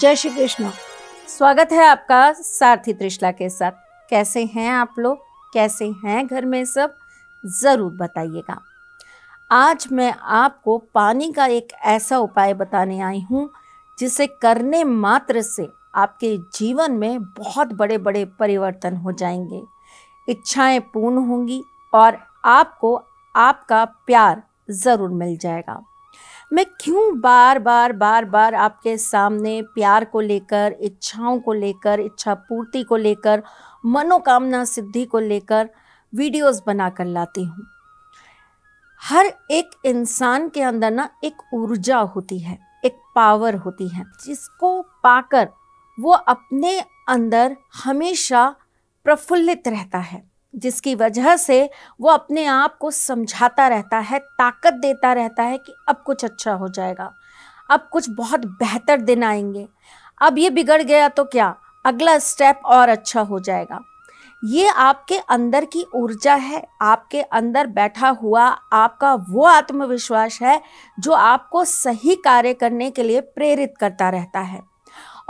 जय श्री कृष्ण स्वागत है आपका सारथी त्रिशला के साथ कैसे हैं आप लोग कैसे हैं घर में सब ज़रूर बताइएगा आज मैं आपको पानी का एक ऐसा उपाय बताने आई हूँ जिसे करने मात्र से आपके जीवन में बहुत बड़े बड़े परिवर्तन हो जाएंगे इच्छाएं पूर्ण होंगी और आपको आपका प्यार ज़रूर मिल जाएगा मैं क्यों बार बार बार बार आपके सामने प्यार को लेकर इच्छाओं को लेकर इच्छा पूर्ति को लेकर मनोकामना सिद्धि को लेकर वीडियोस बना कर लाती हूँ हर एक इंसान के अंदर ना एक ऊर्जा होती है एक पावर होती है जिसको पाकर वो अपने अंदर हमेशा प्रफुल्लित रहता है जिसकी वजह से वो अपने आप को समझाता रहता है ताकत देता रहता है कि अब कुछ अच्छा हो जाएगा अब कुछ बहुत बेहतर दिन आएंगे अब ये बिगड़ गया तो क्या अगला स्टेप और अच्छा हो जाएगा ये आपके अंदर की ऊर्जा है आपके अंदर बैठा हुआ आपका वो आत्मविश्वास है जो आपको सही कार्य करने के लिए प्रेरित करता रहता है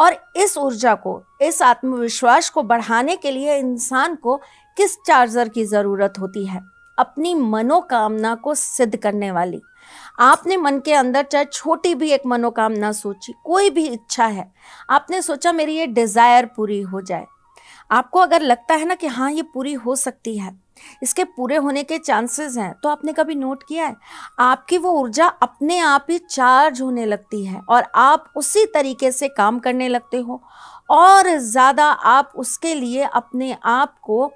और इस ऊर्जा को इस आत्मविश्वास को बढ़ाने के लिए इंसान को किस चार्जर की ज़रूरत होती है अपनी मनोकामना को सिद्ध करने वाली आपने मन के अंदर चाहे छोटी भी एक मनोकामना सोची कोई भी इच्छा है आपने सोचा मेरी ये डिज़ायर पूरी हो जाए आपको अगर लगता है ना कि हाँ ये पूरी हो सकती है इसके पूरे होने के चांसेस हैं तो आपने कभी नोट किया है आपकी वो ऊर्जा अपने आप ही चार्ज होने लगती है और आप उसी तरीके से काम करने लगते हो और ज़्यादा आप उसके लिए अपने आप को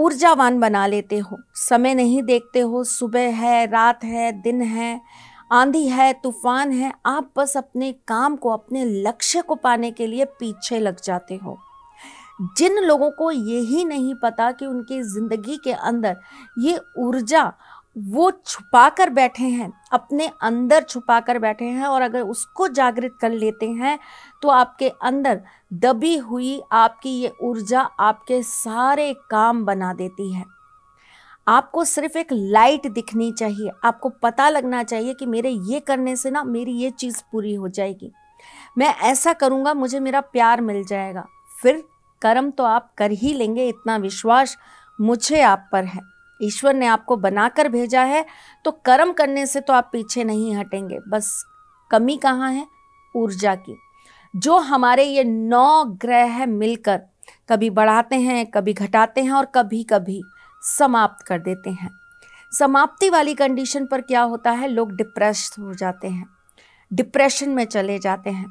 ऊर्जावान बना लेते हो समय नहीं देखते हो सुबह है रात है दिन है आंधी है तूफान है आप बस अपने काम को अपने लक्ष्य को पाने के लिए पीछे लग जाते हो जिन लोगों को यही नहीं पता कि उनकी ज़िंदगी के अंदर ये ऊर्जा वो छुपा कर बैठे हैं अपने अंदर छुपा कर बैठे हैं और अगर उसको जागृत कर लेते हैं तो आपके अंदर दबी हुई आपकी ये ऊर्जा आपके सारे काम बना देती है आपको सिर्फ एक लाइट दिखनी चाहिए आपको पता लगना चाहिए कि मेरे ये करने से ना मेरी ये चीज़ पूरी हो जाएगी मैं ऐसा करूँगा मुझे मेरा प्यार मिल जाएगा फिर कर्म तो आप कर ही लेंगे इतना विश्वास मुझे आप पर है ईश्वर ने आपको बनाकर भेजा है तो कर्म करने से तो आप पीछे नहीं हटेंगे बस कमी कहाँ है ऊर्जा की जो हमारे ये नौ ग्रह मिलकर कभी बढ़ाते हैं कभी घटाते हैं और कभी कभी समाप्त कर देते हैं समाप्ति वाली कंडीशन पर क्या होता है लोग डिप्रेस हो जाते हैं डिप्रेशन में चले जाते हैं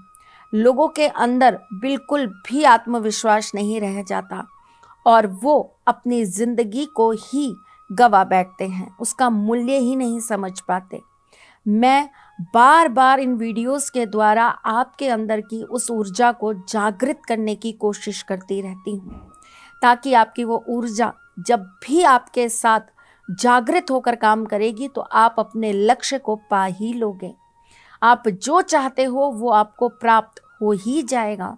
लोगों के अंदर बिल्कुल भी आत्मविश्वास नहीं रह जाता और वो अपनी ज़िंदगी को ही गवा बैठते हैं उसका मूल्य ही नहीं समझ पाते मैं बार बार इन वीडियोस के द्वारा आपके अंदर की उस ऊर्जा को जागृत करने की कोशिश करती रहती हूँ ताकि आपकी वो ऊर्जा जब भी आपके साथ जागृत होकर काम करेगी तो आप अपने लक्ष्य को पा ही लोगे आप जो चाहते हो वो आपको प्राप्त हो ही जाएगा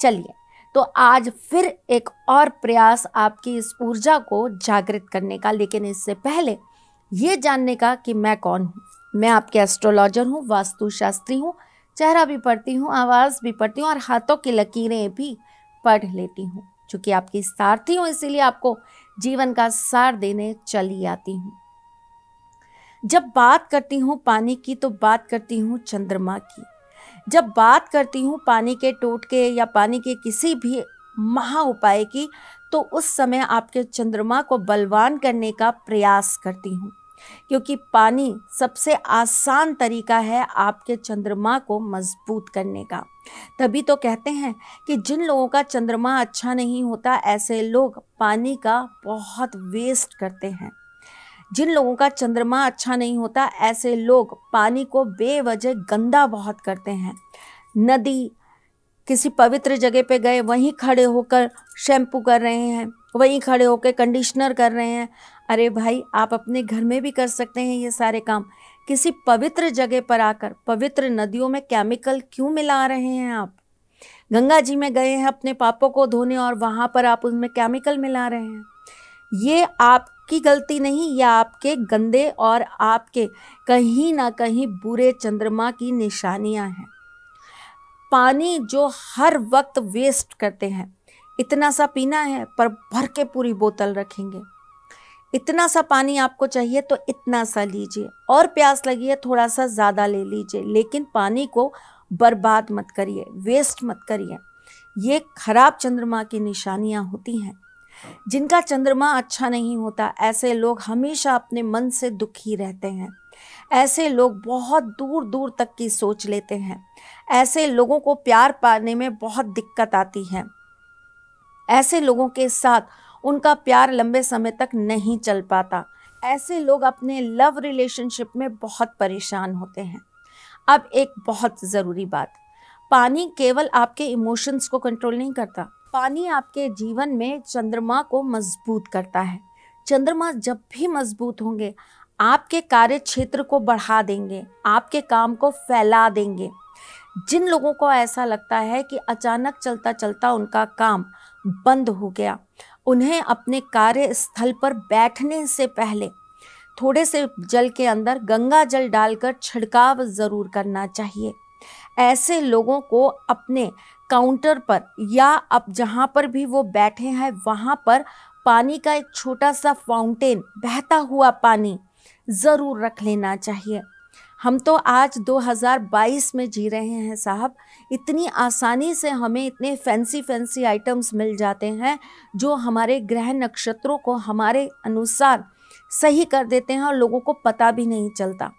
चलिए तो आज फिर एक और प्रयास आपकी इस ऊर्जा को जागृत करने का लेकिन इससे पहले ये जानने का कि मैं कौन हूँ मैं आपके एस्ट्रोलॉजर हूँ वास्तुशास्त्री हूँ चेहरा भी पढ़ती हूँ आवाज़ भी पढ़ती हूँ और हाथों की लकीरें भी पढ़ लेती हूँ चूँकि आपकी सारथी हूँ इसीलिए आपको जीवन का सार देने चली आती हूँ जब बात करती हूँ पानी की तो बात करती हूँ चंद्रमा की जब बात करती हूँ पानी के टोटके या पानी के किसी भी महा उपाय की तो उस समय आपके चंद्रमा को बलवान करने का प्रयास करती हूँ क्योंकि पानी सबसे आसान तरीका है आपके चंद्रमा को मजबूत करने का तभी तो कहते हैं कि जिन लोगों का चंद्रमा अच्छा नहीं होता ऐसे लोग पानी का बहुत वेस्ट करते हैं जिन लोगों का चंद्रमा अच्छा नहीं होता ऐसे लोग पानी को बेवजह गंदा बहुत करते हैं नदी किसी पवित्र जगह पे गए वहीं खड़े होकर शैम्पू कर रहे हैं वहीं खड़े होकर कंडीशनर कर रहे हैं अरे भाई आप अपने घर में भी कर सकते हैं ये सारे काम किसी पवित्र जगह पर आकर पवित्र नदियों में केमिकल क्यों मिला रहे हैं आप गंगा जी में गए हैं अपने पापों को धोने और वहाँ पर आप उनमें केमिकल मिला रहे हैं ये आप आपकी गलती नहीं या आपके गंदे और आपके कहीं ना कहीं बुरे चंद्रमा की निशानियां हैं पानी जो हर वक्त वेस्ट करते हैं इतना सा पीना है पर भर के पूरी बोतल रखेंगे इतना सा पानी आपको चाहिए तो इतना सा लीजिए और प्यास लगी है थोड़ा सा ज़्यादा ले लीजिए लेकिन पानी को बर्बाद मत करिए वेस्ट मत करिए ये खराब चंद्रमा की निशानियाँ होती हैं जिनका चंद्रमा अच्छा नहीं होता ऐसे लोग हमेशा अपने मन से दुखी रहते हैं ऐसे लोग बहुत दूर दूर तक की सोच लेते हैं ऐसे लोगों को प्यार पाने में बहुत दिक्कत आती है ऐसे लोगों के साथ उनका प्यार लंबे समय तक नहीं चल पाता ऐसे लोग अपने लव रिलेशनशिप में बहुत परेशान होते हैं अब एक बहुत ज़रूरी बात पानी केवल आपके इमोशंस को कंट्रोल नहीं करता पानी आपके जीवन में चंद्रमा को मजबूत करता है चंद्रमा जब भी मजबूत होंगे आपके कार्य क्षेत्र को बढ़ा देंगे आपके काम को फैला देंगे जिन लोगों को ऐसा लगता है कि अचानक चलता चलता उनका काम बंद हो गया उन्हें अपने कार्य स्थल पर बैठने से पहले थोड़े से जल के अंदर गंगा जल डालकर छिड़काव ज़रूर करना चाहिए ऐसे लोगों को अपने काउंटर पर या अब जहाँ पर भी वो बैठे हैं वहाँ पर पानी का एक छोटा सा फाउंटेन बहता हुआ पानी ज़रूर रख लेना चाहिए हम तो आज 2022 में जी रहे हैं साहब इतनी आसानी से हमें इतने फैंसी फैंसी आइटम्स मिल जाते हैं जो हमारे ग्रह नक्षत्रों को हमारे अनुसार सही कर देते हैं और लोगों को पता भी नहीं चलता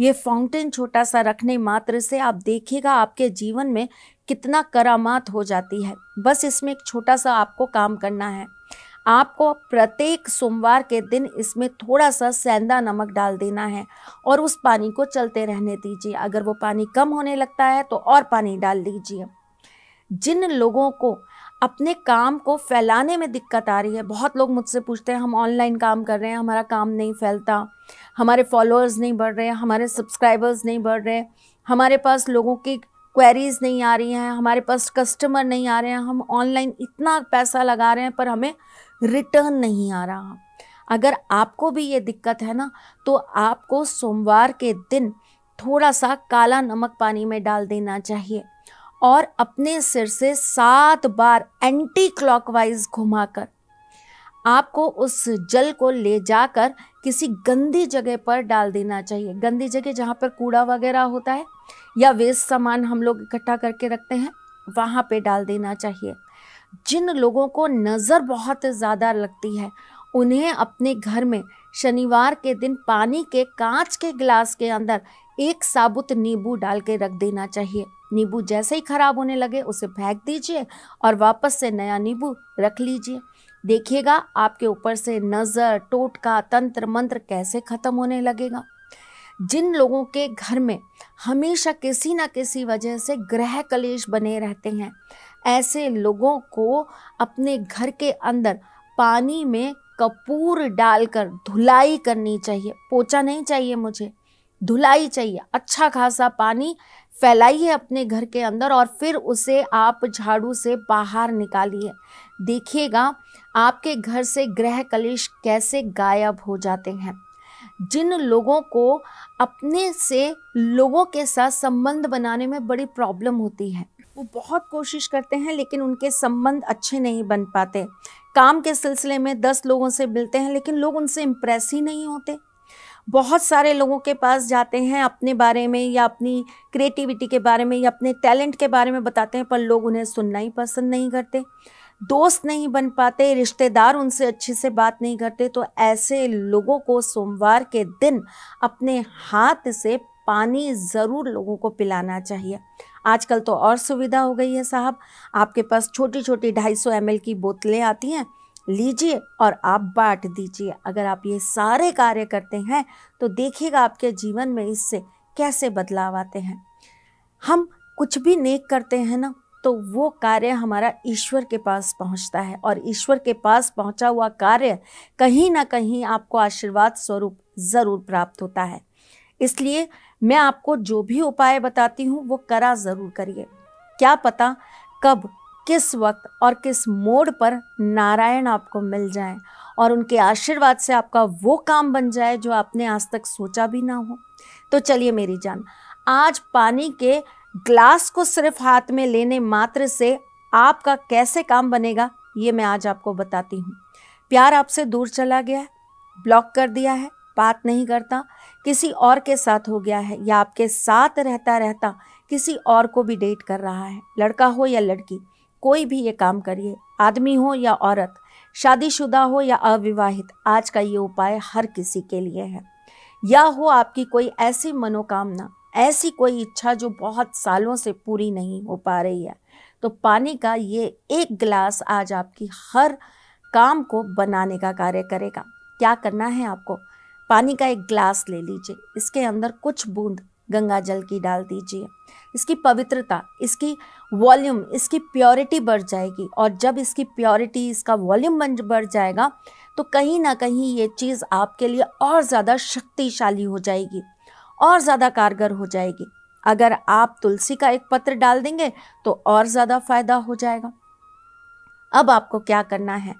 ये फाउंटेन छोटा सा रखने मात्र से आप देखिएगा आपके जीवन में कितना करामात हो जाती है बस इसमें एक छोटा सा आपको काम करना है आपको प्रत्येक सोमवार के दिन इसमें थोड़ा सा सेंधा नमक डाल देना है और उस पानी को चलते रहने दीजिए अगर वो पानी कम होने लगता है तो और पानी डाल दीजिए जिन लोगों को अपने काम को फैलाने में दिक्कत आ रही है बहुत लोग मुझसे पूछते हैं हम ऑनलाइन काम कर रहे हैं हमारा काम नहीं फैलता हमारे फॉलोअर्स नहीं बढ़ रहे हमारे सब्सक्राइबर्स नहीं बढ़ रहे हमारे पास लोगों की क्वेरीज नहीं आ रही हैं हमारे पास कस्टमर नहीं आ रहे हैं हम ऑनलाइन इतना पैसा लगा रहे हैं पर हमें रिटर्न नहीं आ रहा अगर आपको भी ये दिक्कत है ना तो आपको सोमवार के दिन थोड़ा सा काला नमक पानी में डाल देना चाहिए और अपने सिर से सात बार एंटी क्लॉकवाइज घुमाकर आपको उस जल को ले जाकर किसी गंदी जगह पर डाल देना चाहिए गंदी जगह जहाँ पर कूड़ा वगैरह होता है या वेस्ट सामान हम लोग इकट्ठा करके रखते हैं वहाँ पे डाल देना चाहिए जिन लोगों को नज़र बहुत ज़्यादा लगती है उन्हें अपने घर में शनिवार के दिन पानी के कांच के गिलास के अंदर एक साबुत नींबू डाल के रख देना चाहिए नींबू जैसे ही खराब होने लगे उसे फेंक दीजिए और वापस से नया नींबू रख लीजिए देखिएगा आपके ऊपर से नज़र टोटका तंत्र मंत्र कैसे ख़त्म होने लगेगा जिन लोगों के घर में हमेशा किसी ना किसी वजह से ग्रह कलेश बने रहते हैं ऐसे लोगों को अपने घर के अंदर पानी में कपूर डालकर धुलाई करनी चाहिए पोचा नहीं चाहिए मुझे धुलाई चाहिए अच्छा खासा पानी फैलाइए अपने घर के अंदर और फिर उसे आप झाड़ू से बाहर निकालिए देखिएगा आपके घर से ग्रह कलेश कैसे गायब हो जाते हैं जिन लोगों को अपने से लोगों के साथ संबंध बनाने में बड़ी प्रॉब्लम होती है वो बहुत कोशिश करते हैं लेकिन उनके संबंध अच्छे नहीं बन पाते काम के सिलसिले में दस लोगों से मिलते हैं लेकिन लोग उनसे इम्प्रेस ही नहीं होते बहुत सारे लोगों के पास जाते हैं अपने बारे में या अपनी क्रिएटिविटी के बारे में या अपने टैलेंट के बारे में बताते हैं पर लोग उन्हें सुनना ही पसंद नहीं करते दोस्त नहीं बन पाते रिश्तेदार उनसे अच्छे से बात नहीं करते तो ऐसे लोगों को सोमवार के दिन अपने हाथ से पानी ज़रूर लोगों को पिलाना चाहिए आजकल तो और सुविधा हो गई है साहब आपके पास छोटी छोटी ढाई सौ एम की बोतलें आती हैं लीजिए और आप बांट दीजिए अगर आप ये सारे कार्य करते हैं तो देखिएगा आपके जीवन में इससे कैसे बदलाव आते हैं हम कुछ भी नेक करते हैं ना तो वो कार्य हमारा ईश्वर के पास पहुंचता है और ईश्वर के पास पहुंचा हुआ कार्य कहीं ना कहीं आपको आशीर्वाद स्वरूप ज़रूर प्राप्त होता है इसलिए मैं आपको जो भी उपाय बताती हूँ वो करा ज़रूर करिए क्या पता कब किस वक्त और किस मोड पर नारायण आपको मिल जाए और उनके आशीर्वाद से आपका वो काम बन जाए जो आपने आज तक सोचा भी ना हो तो चलिए मेरी जान आज पानी के ग्लास को सिर्फ हाथ में लेने मात्र से आपका कैसे काम बनेगा ये मैं आज आपको बताती हूँ प्यार आपसे दूर चला गया है ब्लॉक कर दिया है बात नहीं करता किसी और के साथ हो गया है या आपके साथ रहता रहता किसी और को भी डेट कर रहा है लड़का हो या लड़की कोई भी ये काम करिए आदमी हो या औरत शादीशुदा हो या अविवाहित आज का ये उपाय हर किसी के लिए है या हो आपकी कोई ऐसी मनोकामना ऐसी कोई इच्छा जो बहुत सालों से पूरी नहीं हो पा रही है तो पानी का ये एक गिलास आज आपकी हर काम को बनाने का कार्य करेगा क्या करना है आपको पानी का एक गिलास ले लीजिए इसके अंदर कुछ बूंद गंगा जल की डाल दीजिए इसकी पवित्रता इसकी वॉल्यूम इसकी प्योरिटी बढ़ जाएगी और जब इसकी प्योरिटी इसका वॉल्यूम बन बढ़ जाएगा तो कहीं ना कहीं ये चीज़ आपके लिए और ज़्यादा शक्तिशाली हो जाएगी और ज़्यादा कारगर हो जाएगी अगर आप तुलसी का एक पत्र डाल देंगे तो और ज़्यादा फायदा हो जाएगा अब आपको क्या करना है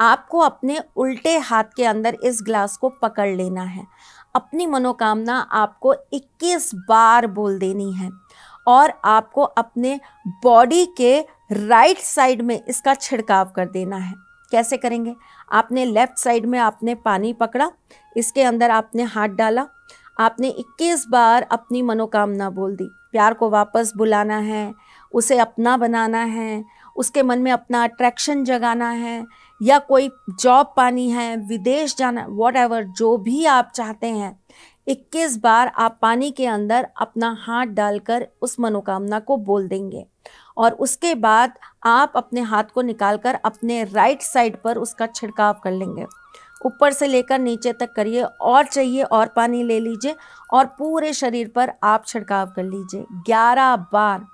आपको अपने उल्टे हाथ के अंदर इस ग्लास को पकड़ लेना है अपनी मनोकामना आपको 21 बार बोल देनी है और आपको अपने बॉडी के राइट साइड में इसका छिड़काव कर देना है कैसे करेंगे आपने लेफ़्ट साइड में आपने पानी पकड़ा इसके अंदर आपने हाथ डाला आपने 21 बार अपनी मनोकामना बोल दी प्यार को वापस बुलाना है उसे अपना बनाना है उसके मन में अपना अट्रैक्शन जगाना है या कोई जॉब पानी है विदेश जाना वॉट एवर जो भी आप चाहते हैं 21 बार आप पानी के अंदर अपना हाथ डालकर उस मनोकामना को बोल देंगे और उसके बाद आप अपने हाथ को निकालकर अपने राइट साइड पर उसका छिड़काव कर लेंगे ऊपर से लेकर नीचे तक करिए और चाहिए और पानी ले लीजिए और पूरे शरीर पर आप छिड़काव कर लीजिए ग्यारह बार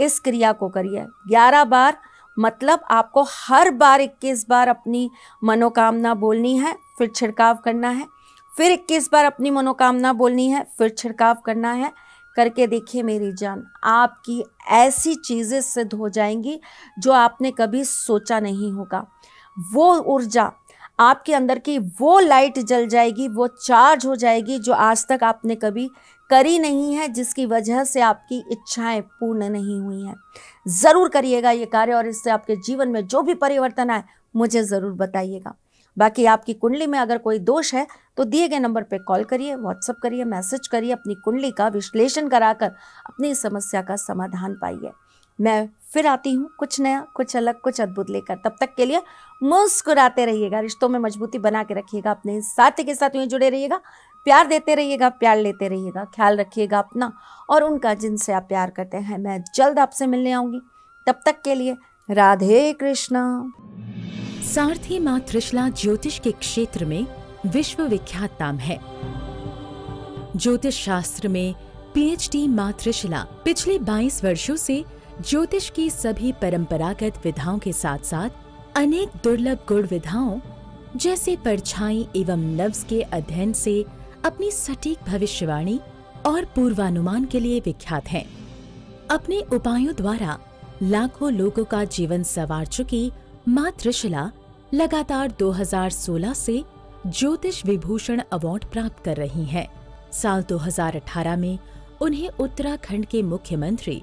इस क्रिया को करिए ग्यारह बार मतलब आपको हर बार इक्कीस बार अपनी मनोकामना बोलनी है फिर छिड़काव करना है फिर इक्कीस बार अपनी मनोकामना बोलनी है फिर छिड़काव करना है करके देखिए मेरी जान आपकी ऐसी चीज़ें सिद्ध हो जाएंगी जो आपने कभी सोचा नहीं होगा वो ऊर्जा आपके अंदर की वो लाइट जल जाएगी वो चार्ज हो जाएगी जो आज तक आपने कभी करी नहीं है जिसकी वजह से आपकी इच्छाएं पूर्ण नहीं हुई हैं ज़रूर करिएगा ये कार्य और इससे आपके जीवन में जो भी परिवर्तन आए मुझे ज़रूर बताइएगा बाकी आपकी कुंडली में अगर कोई दोष है तो दिए गए नंबर पर कॉल करिए व्हाट्सअप करिए मैसेज करिए अपनी कुंडली का विश्लेषण कराकर अपनी समस्या का समाधान पाइए मैं फिर आती हूँ कुछ नया कुछ अलग कुछ अद्भुत लेकर तब तक के लिए मुस्कुराते रहिएगा रिश्तों में मजबूती बना के रखिएगा अपने साथी के साथ यूँ जुड़े रहिएगा प्यार देते रहिएगा प्यार लेते रहिएगा ख्याल रखिएगा अपना और उनका जिनसे आप प्यार करते हैं मैं जल्द आपसे मिलने आऊँगी तब तक के लिए राधे कृष्णा सारथी माँ त्रिशला ज्योतिष के क्षेत्र में विश्व विख्यात नाम है ज्योतिष शास्त्र में पीएचडी डी त्रिशला पिछले 22 वर्षों से ज्योतिष की सभी परंपरागत विधाओं के साथ साथ अनेक दुर्लभ गुण विधाओं जैसे परछाई एवं नव्स के अध्ययन से अपनी सटीक भविष्यवाणी और पूर्वानुमान के लिए विख्यात हैं। अपने उपायों द्वारा लाखों लोगों का जीवन संवार चुकी माँ त्रिशला लगातार 2016 से ज्योतिष विभूषण अवार्ड प्राप्त कर रही हैं। साल 2018 में उन्हें उत्तराखंड के मुख्यमंत्री